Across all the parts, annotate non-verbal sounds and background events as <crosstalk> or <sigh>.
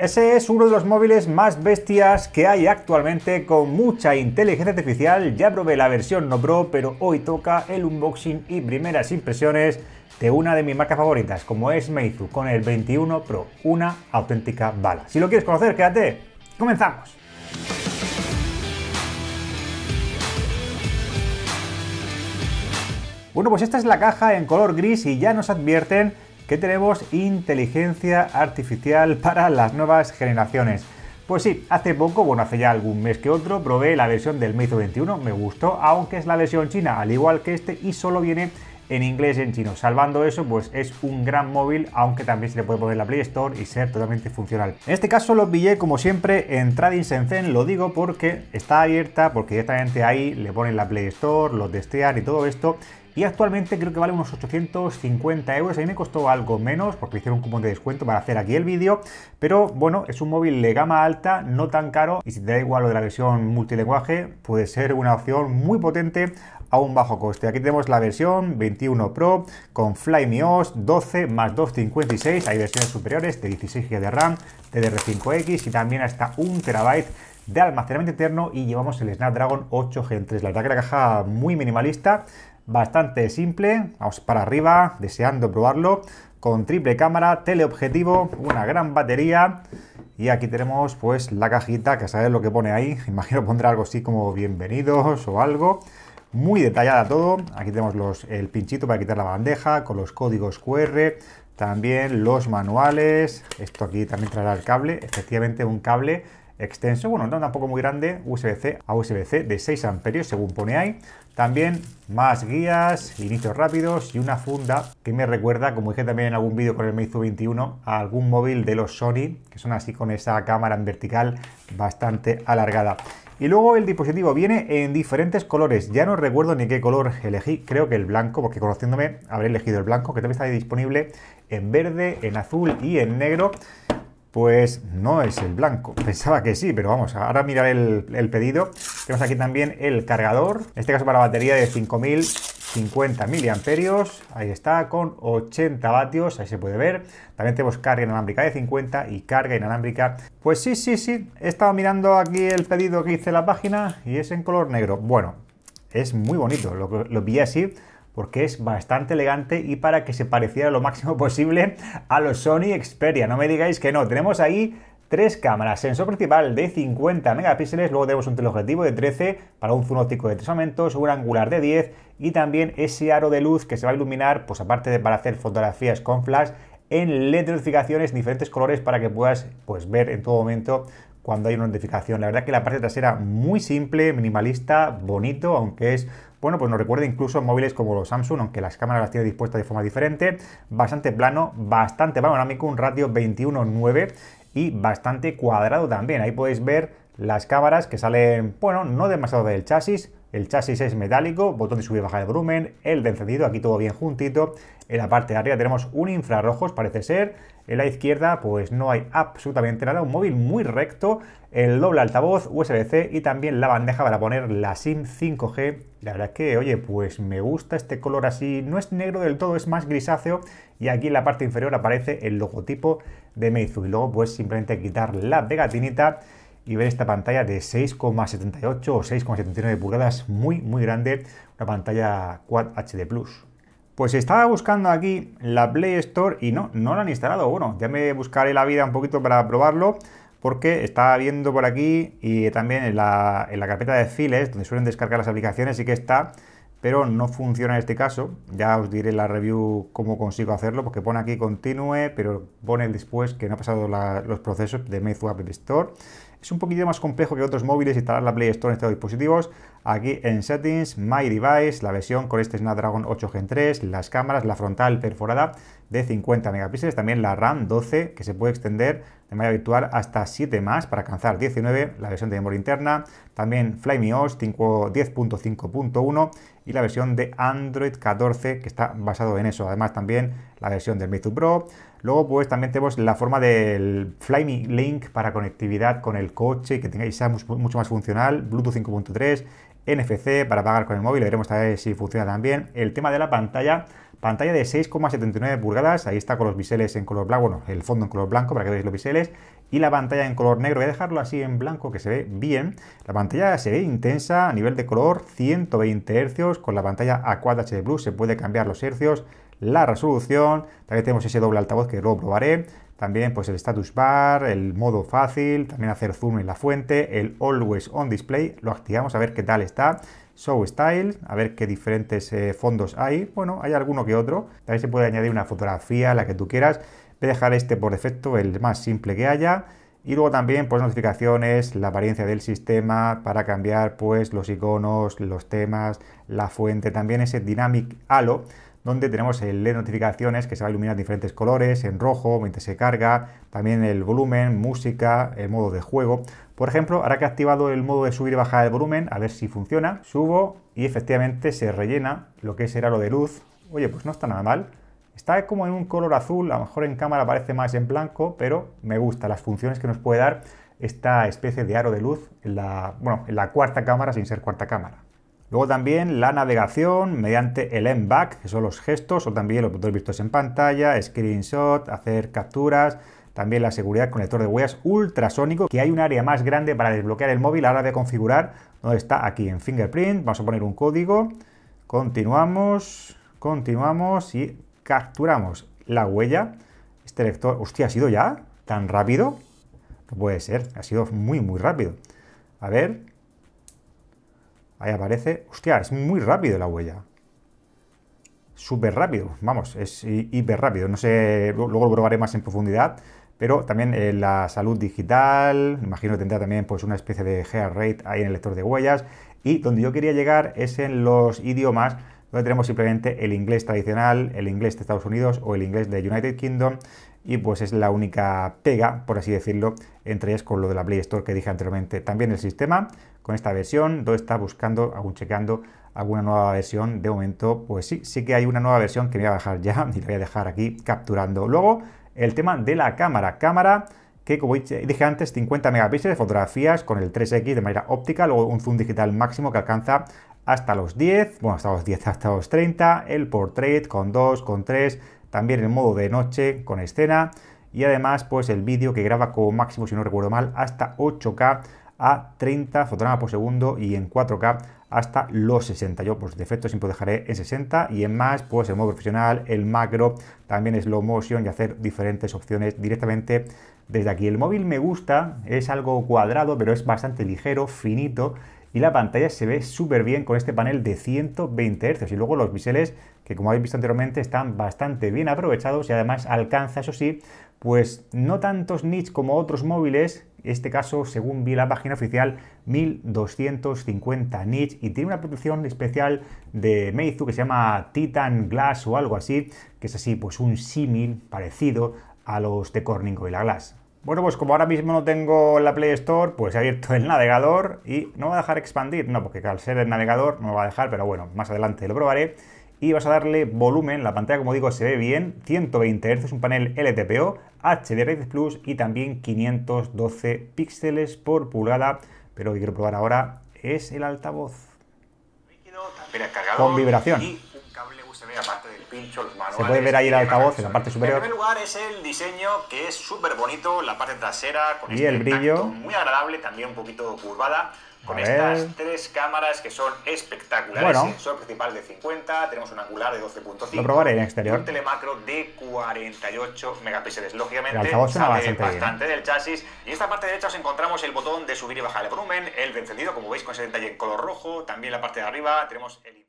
Ese es uno de los móviles más bestias que hay actualmente con mucha inteligencia artificial. Ya probé la versión no pro, pero hoy toca el unboxing y primeras impresiones de una de mis marcas favoritas, como es Meizu, con el 21 Pro. Una auténtica bala. Si lo quieres conocer, quédate. ¡Comenzamos! Bueno, pues esta es la caja en color gris y ya nos advierten que tenemos inteligencia artificial para las nuevas generaciones. Pues sí, hace poco, bueno, hace ya algún mes que otro, probé la versión del Meizu 21, me gustó, aunque es la versión china, al igual que este, y solo viene en inglés y en chino. Salvando eso, pues es un gran móvil, aunque también se le puede poner la Play Store y ser totalmente funcional. En este caso lo pillé, como siempre, en Trading Shenzhen, lo digo porque está abierta, porque directamente ahí le ponen la Play Store, lo testear y todo esto, y actualmente creo que vale unos 850 euros. A mí me costó algo menos porque hicieron un cupón de descuento para hacer aquí el vídeo, pero bueno, es un móvil de gama alta, no tan caro y si te da igual lo de la versión multilenguaje, puede ser una opción muy potente a un bajo coste. Aquí tenemos la versión 21 Pro con Flyme OS 12 más 256, hay versiones superiores de 16 GB de RAM, DDR5X y también hasta un terabyte de almacenamiento interno y llevamos el Snapdragon 8 Gen 3. La verdad que la caja muy minimalista, bastante simple, vamos para arriba, deseando probarlo, con triple cámara, teleobjetivo, una gran batería y aquí tenemos pues la cajita, que sabes lo que pone ahí, <laughs> imagino pondrá algo así como bienvenidos o algo. Muy detallada todo, aquí tenemos los, el pinchito para quitar la bandeja, con los códigos QR, también los manuales, esto aquí también traerá el cable, efectivamente un cable extenso, bueno, no tampoco muy grande, USB-C a USB-C de 6 amperios, según pone ahí. También más guías, inicios rápidos y una funda que me recuerda, como dije también en algún vídeo con el Meizu 21, a algún móvil de los Sony, que son así con esa cámara en vertical bastante alargada. Y luego el dispositivo viene en diferentes colores. Ya no recuerdo ni qué color elegí, creo que el blanco, porque conociéndome habré elegido el blanco, que también está disponible en verde, en azul y en negro pues no es el blanco. <laughs> Pensaba que sí, pero vamos, ahora mirar el, pedido. Tenemos aquí también el cargador, en este caso para batería de 5050 miliamperios, ahí está, con 80 vatios, ahí se puede ver. También tenemos carga inalámbrica de 50 y carga inalámbrica. Pues sí, sí, sí, he estado mirando aquí el pedido que hice en la página y es en color negro. Bueno, es muy bonito, lo, lo pillé así porque es bastante elegante y para que se pareciera lo máximo <laughs> posible a los Sony Xperia. No me digáis que no, tenemos ahí tres cámaras, sensor principal de 50 megapíxeles, luego tenemos un teleobjetivo de 13 para un zoom óptico de 3 aumentos, un angular de 10 y también ese aro de luz que se va a iluminar, pues aparte de para hacer fotografías con flash, en LED notificaciones diferentes colores para que puedas pues, ver en todo momento cuando hay una notificación. La verdad que la parte trasera muy simple, minimalista, bonito, aunque es, bueno, pues nos recuerda incluso móviles como los Samsung, aunque las cámaras las tiene dispuestas de forma diferente, bastante plano, bastante panorámico, un ratio 21.9 y bastante cuadrado también. Ahí podéis ver las cámaras que salen, bueno, no demasiado del chasis, el chasis es metálico, botón de subir y bajar el volumen, el de encendido, aquí todo bien juntito. En la parte de arriba tenemos un infrarrojos, parece ser. En la izquierda pues no hay absolutamente nada, un móvil muy recto, el doble altavoz, USB-C y también la bandeja para poner la SIM 5G. La verdad es que, oye, pues me gusta este color así, no es negro del todo, es más grisáceo y aquí en la parte inferior aparece el logotipo de Meizu y luego pues simplemente quitar la pegatinita y ver esta pantalla de 6,78 o 6,79 pulgadas, muy, muy grande, una pantalla Quad HD Plus. Pues estaba buscando aquí la Play Store y no, no la han instalado. Bueno, ya me buscaré la vida un poquito para probarlo porque estaba viendo por aquí y también en la, carpeta de files donde suelen descargar las aplicaciones sí que está, pero no funciona en este caso. Ya os diré en la review cómo consigo hacerlo porque pone aquí continúe, pero pone después que no ha pasado los procesos de Meizu App Store es un poquito más complejo que otros móviles instalar la Play Store en estos dispositivos. Aquí en Settings, My Device, la versión con este Snapdragon 8 Gen 3, las cámaras, la frontal perforada de 50 megapíxeles, también la RAM 12 que se puede extender de manera virtual hasta 7 más para alcanzar 19, la versión de memoria interna, también Flyme OS 10.5.1 y la versión de Android 14 que está basado en eso. Además también la versión del Meizu Pro, Luego, pues también tenemos la forma del Flyme Link para conectividad con el coche que tengáis mucho más funcional, Bluetooth 5.3, NFC para pagar con el móvil, veremos también si funciona también. El tema de la pantalla, pantalla de 6,79 pulgadas, ahí está con los biseles en color blanco, bueno, el fondo en color blanco para que veáis los biseles, y la pantalla en color negro, voy a dejarlo así en blanco que se ve bien. La pantalla se ve intensa a nivel de color, 120 Hz, con la pantalla a 4 HD Blue se puede cambiar los hercios, la resolución, también tenemos ese doble altavoz que luego probaré, también pues el status bar, el modo fácil, también hacer zoom en la fuente, el always on display, lo activamos a ver qué tal está, show style, a ver qué diferentes eh, fondos hay, bueno, hay alguno que otro, también se puede añadir una fotografía, la que tú quieras, voy a dejar este por defecto, el más simple que haya, y luego también pues notificaciones, la apariencia del sistema para cambiar pues los iconos, los temas, la fuente, también ese dynamic halo, donde tenemos el LED notificaciones que se va a iluminar diferentes colores, en rojo, mientras se carga, también el volumen, música, el modo de juego. Por ejemplo, ahora que he activado el modo de subir y bajar el volumen, a ver si funciona, subo y efectivamente se rellena lo que es el aro de luz. Oye, pues no está nada mal. Está como en un color azul, a lo mejor en cámara parece más en blanco, pero me gusta las funciones que nos puede dar esta especie de aro de luz en la, bueno, en la cuarta cámara sin ser cuarta cámara. Luego también la navegación mediante el M-Back, que son los gestos, o también los botones vistos en pantalla, screenshot, hacer capturas, también la seguridad con lector de huellas ultrasónico, que hay un área más grande para desbloquear el móvil. Ahora hora de configurar donde está aquí en fingerprint. Vamos a poner un código. Continuamos, continuamos y capturamos la huella. Este lector, hostia, ha sido ya tan rápido. No puede ser, ha sido muy, muy rápido. A ver, Ahí aparece. Hostia, es muy rápido la huella. Súper rápido. Vamos, es hiper rápido. No sé, luego lo probaré más en profundidad. Pero también en eh, la salud digital, imagino que tendrá también pues, una especie de heart rate ahí en el lector de huellas. Y donde yo quería llegar es en los idiomas, donde tenemos simplemente el inglés tradicional, el inglés de Estados Unidos o el inglés de United Kingdom, y pues es la única pega, por así decirlo, entre ellas con lo de la Play Store que dije anteriormente. También el sistema, con esta versión, donde está buscando, aún checando alguna nueva versión. De momento, pues sí, sí que hay una nueva versión que me voy a bajar ya <laughs> y la voy a dejar aquí capturando. Luego, el tema de la cámara. Cámara que, como dije antes, 50 megapíxeles, fotografías con el 3X de manera óptica, luego un zoom digital máximo que alcanza hasta los 10, bueno, hasta los 10, <laughs> hasta los 30, el portrait con 2, con 3, también el modo de noche con escena y además pues el vídeo que graba como máximo, si no recuerdo mal, hasta 8K a 30 fotogramas por segundo y en 4K hasta los 60. Yo, pues defecto siempre dejaré en 60 y en más, pues el modo profesional, el macro, también slow motion y hacer diferentes opciones directamente desde aquí. El móvil me gusta, es algo cuadrado, pero es bastante ligero, finito y la pantalla se ve súper bien con este panel de 120 Hz y luego los biseles que como habéis visto anteriormente están bastante bien aprovechados y además alcanza, eso sí, pues no tantos nits como otros móviles, En este caso, según vi la página oficial, 1250 nits y tiene una producción especial de Meizu que se llama Titan Glass o algo así, que es así, pues un símil parecido a los de Corning y la Glass. Bueno, pues como ahora mismo no tengo la Play Store, pues he abierto el navegador y no me va a dejar expandir, no, porque al ser el navegador no me va a dejar, pero bueno, más adelante lo probaré y vas a darle volumen, la pantalla como digo se ve bien, 120 Hz, un panel LTPO, HDR10 Plus y también 512 píxeles por pulgada, pero lo que quiero probar ahora es el altavoz. Con vibración. Se puede ver ahí el altavoz en la parte superior. En primer lugar es el diseño que es súper bonito, la parte trasera con este el brillo. muy agradable, también un poquito curvada con estas tres cámaras que son espectaculares. Sensor principal de 50, tenemos un angular de 12.5. Lo probaré en exterior. Un telemacro de 48 megapíxeles. Lógicamente, ¿eh? bastante, del chasis. Y en esta parte derecha os encontramos el botón de subir y bajar el volumen, el de encendido, como veis, con ese detalle en color rojo. También la parte de arriba tenemos el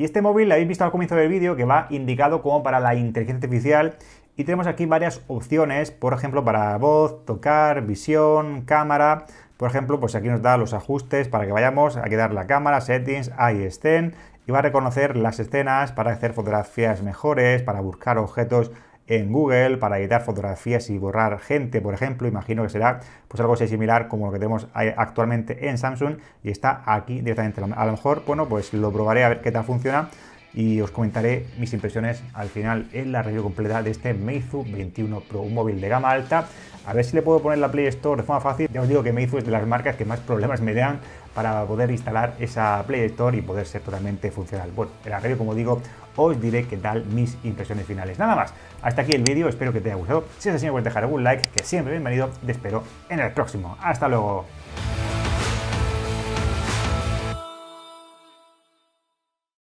y este móvil, lo habéis visto al comienzo del vídeo, que va indicado como para la inteligencia artificial y tenemos aquí varias opciones, por ejemplo, para voz, tocar, visión, cámara. Por ejemplo, pues aquí nos da los ajustes para que vayamos, a quedar la cámara, settings, ahí estén, y va a reconocer las escenas para hacer fotografías mejores, para buscar objetos en Google para editar fotografías y borrar gente, por ejemplo, imagino que será pues algo similar como lo que tenemos actualmente en Samsung y está aquí directamente. A lo mejor, bueno, pues lo probaré a ver qué tal funciona, y os comentaré mis impresiones al final en la review completa de este Meizu 21 Pro, un móvil de gama alta. A ver si le puedo poner la Play Store de forma fácil. Ya os digo que Meizu es de las marcas que más problemas me dan para poder instalar esa Play Store y poder ser totalmente funcional. Bueno, en la review, como digo, os diré qué tal mis impresiones finales. Nada más, hasta aquí el vídeo, espero que te haya gustado. Si es así, no puedes dejar algún like, que siempre bienvenido, te espero en el próximo. ¡Hasta luego!